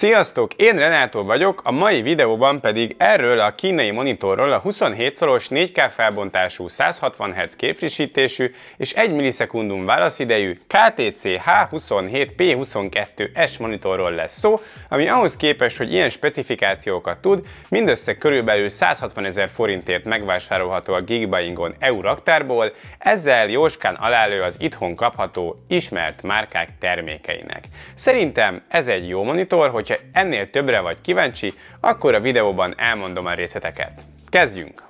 Sziasztok, én Renátó vagyok, a mai videóban pedig erről a kínai monitorról a 27-szoros 4K felbontású 160 Hz képfrissítésű és 1 millisekundum válaszidejű KTC H27P22S monitorról lesz szó, ami ahhoz képest, hogy ilyen specifikációkat tud, mindössze körülbelül 160 ezer forintért megvásárolható a Geekbuyingon EU raktárból, ezzel jóskán alálő az itthon kapható ismert márkák termékeinek. Szerintem ez egy jó monitor, hogy Hogyha ennél többre vagy kíváncsi, akkor a videóban elmondom a részleteket. Kezdjünk!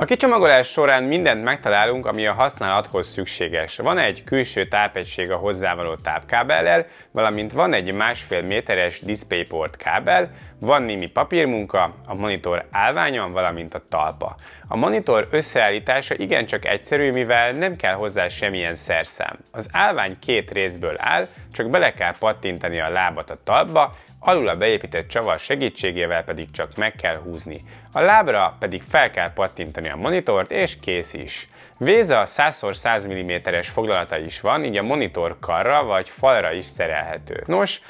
A kicsomagolás során mindent megtalálunk, ami a használathoz szükséges. Van egy külső tápegység a hozzávaló tápkábellel, valamint van egy másfél méteres DisplayPort kábel, van némi papírmunka, a monitor állványon, valamint a talpa. A monitor összeállítása igencsak egyszerű, mivel nem kell hozzá semmilyen szerszám. Az állvány két részből áll, csak bele kell pattintani a lábat a talpba, alul a beépített csavar segítségével pedig csak meg kell húzni. A lábra pedig fel kell pattintani a monitort, és kész is. Véza 100x100 mm-es foglalata is van, így a monitor karra vagy falra is szerelhető. Nos,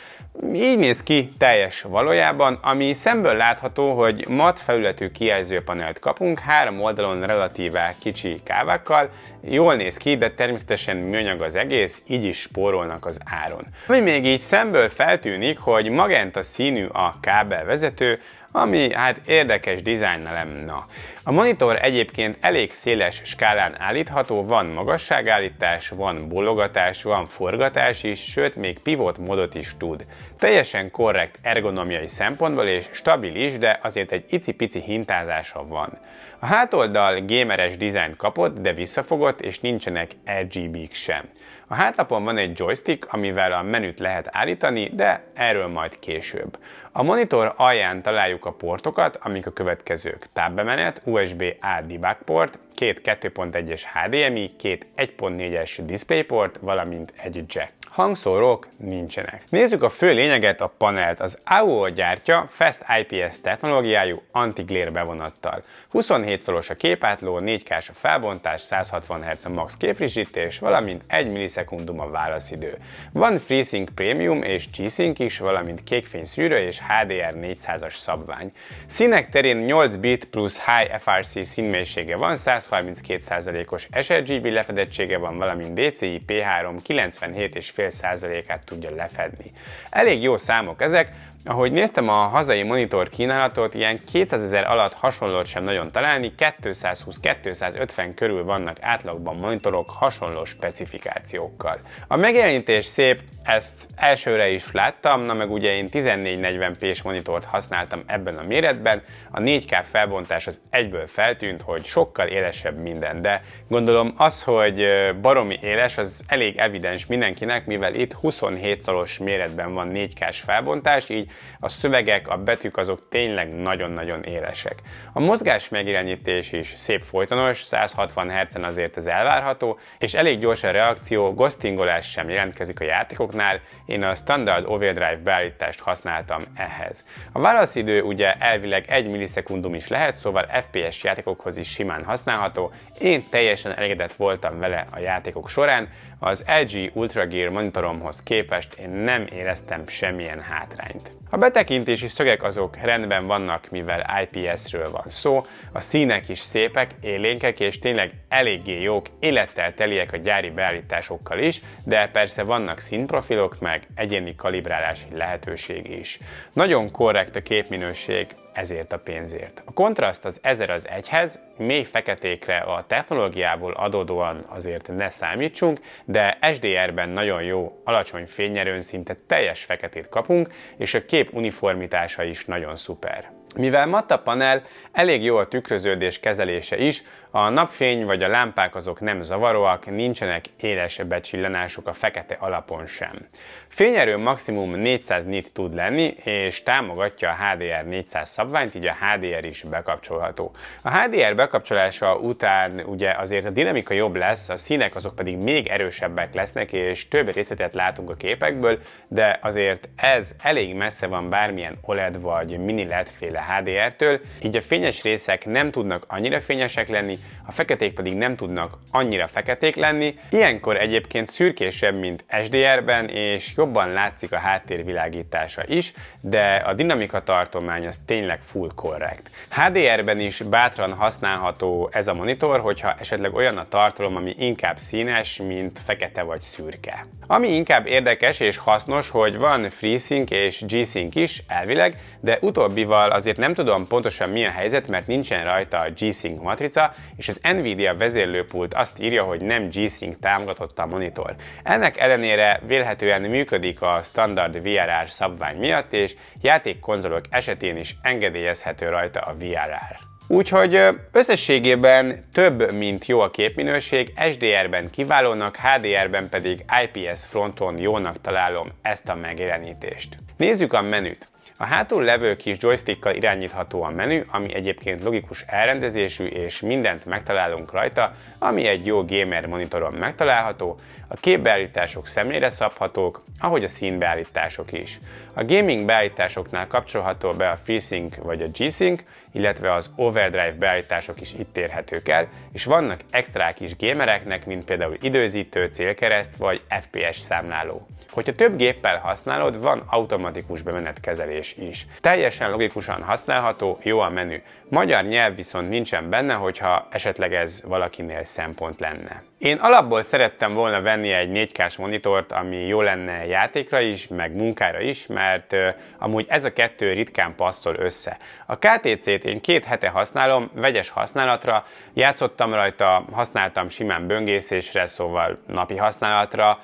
így néz ki teljes valójában, ami szemből látható, hogy mat felületű kijelzőpanelt kapunk, három oldalon relatíve kicsi kávákkal, jól néz ki, de természetesen műanyag az egész, így is spórolnak az áron. Ami még így szemből feltűnik, hogy magenta színű a kábelvezető, ami hát érdekes dizájn lenne. A monitor egyébként elég széles skálán állítható, van magasságállítás, van bologatás, van forgatás is, sőt még pivot modot is tud. Teljesen korrekt ergonomiai szempontból és stabil is, de azért egy icipici hintázása van. A hátoldal gameres dizájnt kapott, de visszafogott és nincsenek RGB-k sem. A hátlapon van egy joystick, amivel a menüt lehet állítani, de erről majd később. A monitor alján találjuk a portokat, amik a következők. Tábbemenet, USB USB-A debug port, két 2.1-es HDMI, két 1.4-es DisplayPort, valamint egy jack. Hangszórók nincsenek. Nézzük a fő lényeget, a panelt. Az AUO gyártja Fast IPS technológiájú anti-glare bevonattal. 27 szoros a képátló, 4K-s a felbontás, 160 Hz a max képfrissítés, valamint 1 millisekundum a válaszidő. Van FreeSync Premium és G-Sync is, valamint kékfény szűrő és HDR 400-as szabvány. Színek terén 8 bit plusz High FRC színmélysége van, 100 132%-os sRGB lefedettsége van, valamint DCI P3 97,5%-át tudja lefedni. Elég jó számok ezek, ahogy néztem a hazai monitor kínálatot, ilyen 200 ezer alatt hasonlót sem nagyon találni, 220-250 körül vannak átlagban monitorok hasonló specifikációkkal. A megjelenítés szép, ezt elsőre is láttam, na meg ugye én 1440p-s monitort használtam ebben a méretben, a 4K felbontás az egyből feltűnt, hogy sokkal élesebb minden, de gondolom az, hogy baromi éles, az elég evidens mindenkinek, mivel itt 27 szalos méretben van 4K-s felbontás, így a szövegek, a betűk azok tényleg nagyon-nagyon élesek. A mozgás megirányítás is szép folytonos, 160 Hz-en azért ez elvárható, és elég gyors a reakció, ghostingolás sem jelentkezik a játékoknál, én a standard overdrive beállítást használtam ehhez. A válaszidő ugye elvileg 1 millisekundum is lehet, szóval FPS játékokhoz is simán használható, én teljesen elégedett voltam vele a játékok során, az LG Ultra Gear monitoromhoz képest én nem éreztem semmilyen hátrányt. A betekintési szögek azok rendben vannak, mivel IPS-ről van szó, a színek is szépek, élénkek és tényleg eléggé jók, élettel teliek a gyári beállításokkal is, de persze vannak színprofilok meg egyéni kalibrálási lehetőség is. Nagyon korrekt a képminőség, ezért a pénzért. A kontraszt az 1000 az 1-hez, mély feketékre a technológiából adódóan azért ne számítsunk, de SDR-ben nagyon jó, alacsony fényerőn szinte teljes feketét kapunk, és a kép uniformitása is nagyon szuper. Mivel matta panel elég jó a tükröződés kezelése is, a napfény vagy a lámpák azok nem zavaróak, nincsenek éles becsillanások a fekete alapon sem. Fényerő maximum 400 nit tud lenni, és támogatja a HDR 400 szabványt, így a HDR is bekapcsolható. A HDR bekapcsolása után ugye azért a dinamika jobb lesz, a színek azok pedig még erősebbek lesznek, és több részletet látunk a képekből, de azért ez elég messze van bármilyen OLED vagy mini LED féle HDR-től, így a fényes részek nem tudnak annyira fényesek lenni, a feketék pedig nem tudnak annyira feketék lenni. Ilyenkor egyébként szürkésebb, mint SDR-ben, és jobban látszik a háttérvilágítása is, de a dinamika tartomány az tényleg full correct. HDR-ben is bátran használható ez a monitor, hogyha esetleg olyan a tartalom, ami inkább színes, mint fekete vagy szürke. Ami inkább érdekes és hasznos, hogy van FreeSync és G-Sync is, elvileg, de utóbbival azért nem tudom pontosan mi a helyzet, mert nincsen rajta a G-Sync matrica, és az Nvidia vezérlőpult azt írja, hogy nem G-Sync támogatotta a monitor. Ennek ellenére vélhetően működik a standard VRR szabvány miatt, és játékkonzolok esetén is engedélyezhető rajta a VRR. Úgyhogy összességében több, mint jó a képminőség, HDR-ben kiválónak, HDR-ben pedig IPS fronton jónak találom ezt a megjelenítést. Nézzük a menüt. A hátul levő kis joystickkal irányítható a menü, ami egyébként logikus elrendezésű és mindent megtalálunk rajta, ami egy jó gamer monitoron megtalálható, a képbeállítások személyre szabhatók, ahogy a színbeállítások is. A gaming beállításoknál kapcsolható be a FreeSync vagy a G-Sync, illetve az overdrive beállítások is itt érhetők el, és vannak extrák is gamereknek, mint például időzítő, célkereszt vagy FPS számláló. Hogyha több géppel használod, van automatikus bemenetkezelés is. Teljesen logikusan használható, jó a menü. Magyar nyelv viszont nincsen benne, hogyha esetleg ez valakinél szempont lenne. Én alapból szerettem volna venni egy 4 k monitort, ami jó lenne játékra is, meg munkára is, mert amúgy ez a kettő ritkán passzol össze. A KTC-t én két hete használom, vegyes használatra, játszottam rajta, használtam simán böngészésre, szóval napi használatra,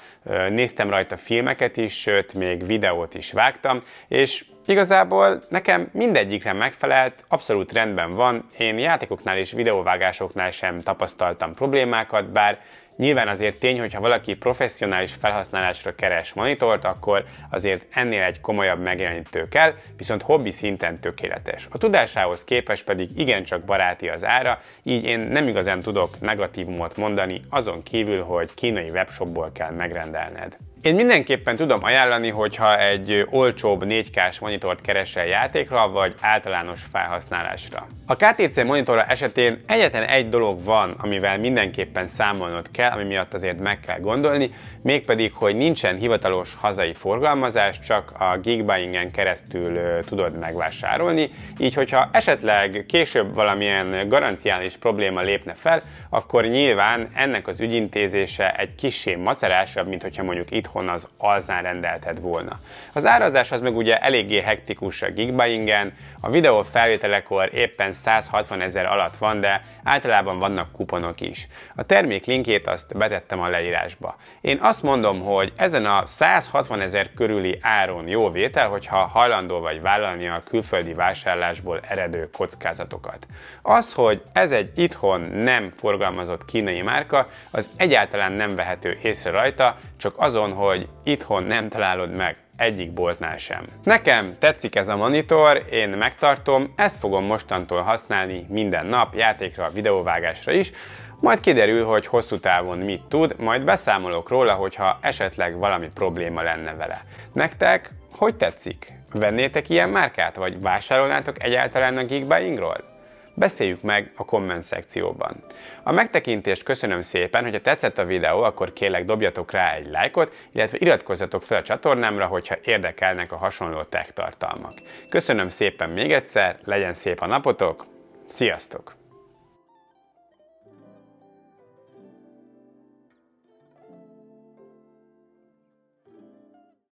néztem rajta filmeket is, sőt még videót is vágtam, és Igazából nekem mindegyikre megfelelt, abszolút rendben van, én játékoknál és videóvágásoknál sem tapasztaltam problémákat, bár Nyilván azért tény, hogyha valaki professzionális felhasználásra keres monitort, akkor azért ennél egy komolyabb megjelenítő kell, viszont hobbi szinten tökéletes. A tudásához képest pedig igencsak baráti az ára, így én nem igazán tudok negatívumot mondani, azon kívül, hogy kínai webshopból kell megrendelned. Én mindenképpen tudom ajánlani, hogyha egy olcsóbb 4K-s monitort keresel játékra, vagy általános felhasználásra. A KTC monitora esetén egyetlen egy dolog van, amivel mindenképpen számolnod kell, ami miatt azért meg kell gondolni, mégpedig, hogy nincsen hivatalos hazai forgalmazás, csak a Geekbuying-en keresztül tudod megvásárolni, így hogyha esetleg később valamilyen garanciális probléma lépne fel, akkor nyilván ennek az ügyintézése egy kissé macerásabb, mint hogyha mondjuk itt otthon az alzán rendelted volna. Az árazás az meg ugye eléggé hektikus a gigbuyingen, a videó felvételekor éppen 160 ezer alatt van, de általában vannak kuponok is. A termék linkjét azt betettem a leírásba. Én azt mondom, hogy ezen a 160 ezer körüli áron jó vétel, hogyha hajlandó vagy vállalni a külföldi vásárlásból eredő kockázatokat. Az, hogy ez egy itthon nem forgalmazott kínai márka, az egyáltalán nem vehető észre rajta, csak azon, hogy itthon nem találod meg egyik boltnál sem. Nekem tetszik ez a monitor, én megtartom, ezt fogom mostantól használni minden nap, játékra, videóvágásra is, majd kiderül, hogy hosszú távon mit tud, majd beszámolok róla, hogyha esetleg valami probléma lenne vele. Nektek hogy tetszik? Vennétek ilyen márkát, vagy vásárolnátok egyáltalán a Geekbuyingról? Beszéljük meg a komment szekcióban. A megtekintést köszönöm szépen, hogyha tetszett a videó, akkor kérlek dobjatok rá egy lájkot, illetve iratkozzatok fel a csatornámra, hogyha érdekelnek a hasonló tech tartalmak. Köszönöm szépen még egyszer, legyen szép a napotok, sziasztok!